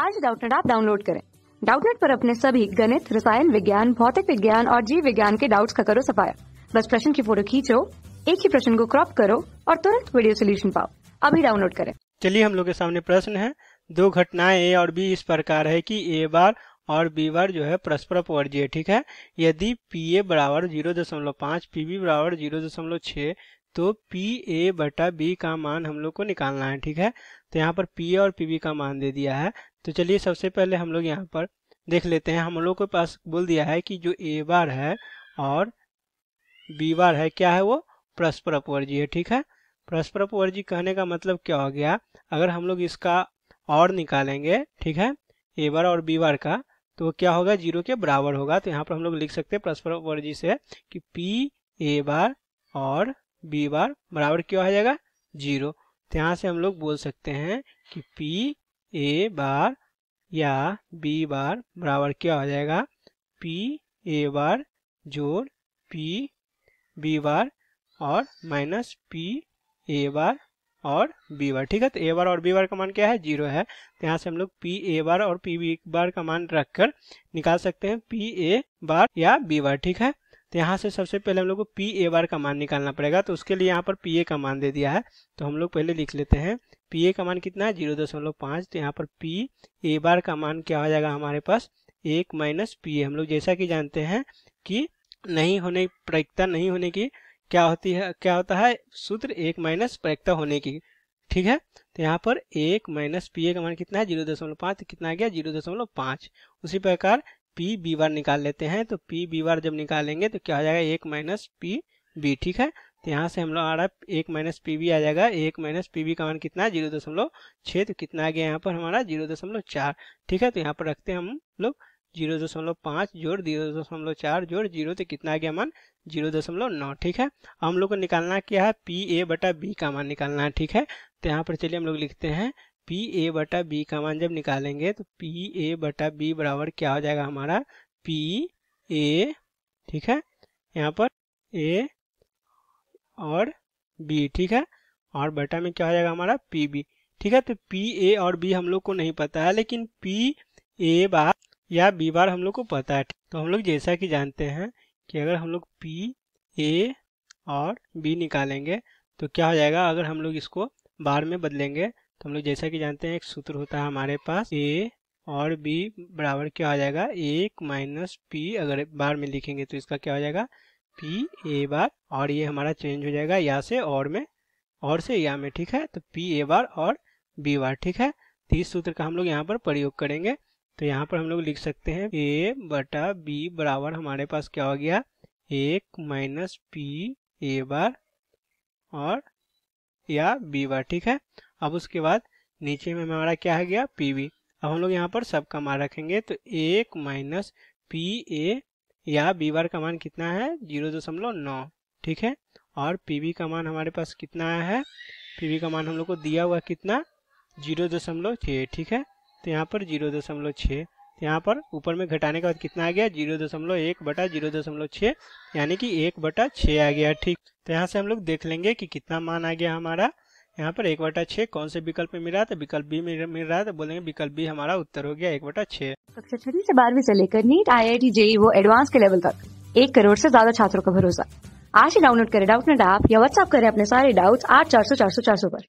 आज डाउटनेट आप डाउनलोड करें डाउटनेट पर अपने सभी गणित रसायन विज्ञान भौतिक विज्ञान और जीव विज्ञान के डाउट्स का करो सफाया बस प्रश्न की फोटो खींचो एक ही प्रश्न को क्रॉप करो और तुरंत वीडियो सोल्यूशन पाओ अभी डाउनलोड करें चलिए हम लोग के सामने प्रश्न है दो घटनाएं ए और बी इस प्रकार है कि ए बार और बी बार जो है परस्पर है ठीक है यदि पी ए बराबर जीरो दशमलव पाँच पी बी बराबर जीरो दशमलव छः तो पी ए बटा बी का मान हम लोग को निकालना है ठीक है तो यहाँ पर पी ए और पी बी का मान दे दिया है तो चलिए सबसे पहले हम लोग यहाँ पर देख लेते हैं हम लोग के पास बोल दिया है कि जो ए बार है और बी बार है क्या है वो परस्पर अपवर्जी है ठीक है परस्पर अपवर्जी कहने का मतलब क्या हो गया अगर हम लोग इसका और निकालेंगे ठीक है ए बार और बी बार का तो वो क्या होगा जीरो के बराबर होगा तो यहाँ पर हम लोग लिख सकते हैं परस्पर अपवर्जी से कि पी ए बार और बी बार बराबर क्यों आ जाएगा जीरो तो यहाँ से हम लोग बोल सकते हैं कि पी ए बार या बी बार बराबर क्या हो जाएगा पी ए बार जोड़ पी बी बार और माइनस पी ए बार और बी बार ठीक है तो ए बार और बी बार का मान क्या है जीरो है तो यहाँ से हम लोग पी ए बार और पी बी बार का मान रखकर निकाल सकते हैं पी ए बार या बी बार ठीक है तो यहाँ से सबसे पहले हम लोग को पी ए बार का मान निकालना पड़ेगा तो उसके लिए यहाँ पर पी ए का मान दे दिया है तो हम लोग पहले लिख लेते हैं पी ए का मान कितना है जीरो दशमलव पाँच तो यहाँ पर पी ए बार का मान क्या हो जाएगा हमारे पास एक माइनस पी ए हम लोग जैसा कि जानते हैं कि नहीं होने प्रायिकता नहीं होने की क्या होती है क्या होता है सूत्र एक माइनस प्रायिकता होने की ठीक है तो यहाँ पर एक माइनस पी ए का मान कितना है जीरो दशमलव पाँच तो कितना आ गया जीरो दशमलव पाँच उसी प्रकार पी बी बार निकाल लेते हैं तो पी बी बार जब निकालेंगे तो क्या हो जाएगा एक माइनस पी बी ठीक है तो यहाँ से हम लोग आ रहा है एक माइनस पी बी आ जाएगा एक माइनस पी बी का मान कितना है जीरो दशमलव छः तो कितना आ गया यहाँ पर हमारा जीरो दशमलव चार ठीक है तो यहाँ पर रखते हैं हम लोग जीरो दशमलव पाँच जोड़ जीरो दशमलव चार जोड़ जीरो तो कितना आ गया मान जीरो दशमलव नौ ठीक है हम लोग को निकालना क्या है पी ए बटा बी का मान निकालना है ठीक है तो यहाँ पर चलिए हम लोग लिखते हैं पी ए बटा बी का मान जब निकालेंगे तो पी ए बटा बी बराबर क्या हो जाएगा हमारा पी ए ठीक है यहाँ पर ए और बी ठीक है और बटा में क्या हो जाएगा हमारा पी बी ठीक है तो पी ए और बी हम लोग को नहीं पता है लेकिन पी ए बार या बी बार हम लोग को पता है तो हम लोग जैसा कि जानते हैं कि अगर हम लोग पी ए और बी निकालेंगे तो क्या हो जाएगा अगर हम लोग इसको बार में बदलेंगे तो हम लोग जैसा कि जानते हैं एक सूत्र होता है हमारे पास ए और बी बराबर क्या हो जाएगा एक माइनस पी अगर बार में लिखेंगे तो इसका क्या हो जाएगा पी ए बार और ये हमारा चेंज हो जाएगा या से और में और से या में ठीक है तो पी ए बार और बी बार ठीक है तो इस सूत्र का हम लोग यहाँ पर प्रयोग करेंगे तो यहाँ पर हम लोग लिख सकते हैं ए बटा बी बराबर हमारे पास क्या हो गया एक माइनस पी ए बार और या बी बार ठीक है अब उसके बाद नीचे में हमारा क्या है गया पीवी अब हम लोग यहाँ पर सब का मान रखेंगे तो एक माइनस पी ए या बी बार का मान कितना है जीरो दशमलव नौ ठीक है और पीवी का मान हमारे पास कितना आया है पीवी का मान हम लोग को दिया हुआ कितना जीरो दशमलव छः ठीक है तो यहाँ पर जीरो दशमलव छः तो यहाँ पर ऊपर में घटाने के बाद कितना आ गया जीरो दशमलव एक बटा जीरो दशमलव छः यानी कि एक बटा छः आ गया ठीक तो यहाँ से हम लोग देख लेंगे कि कितना मान आ गया हमारा यहाँ पर एक बटा छः कौन से विकल्प में मिल रहा था विकल्प बी में मिल रहा था बोलेंगे विकल्प बी हमारा उत्तर हो गया एक बटा छः कक्षा छठी से बारहवीं से लेकर NEET IIT JEE वो एडवांस के लेवल तक एक करोड़ से ज्यादा छात्रों का भरोसा आज ही डाउनलोड करें डाउट नेट ऐप या व्हाट्सअप करें अपने सारे डाउट्स आठ चार सौ चार सौ चार सौ पर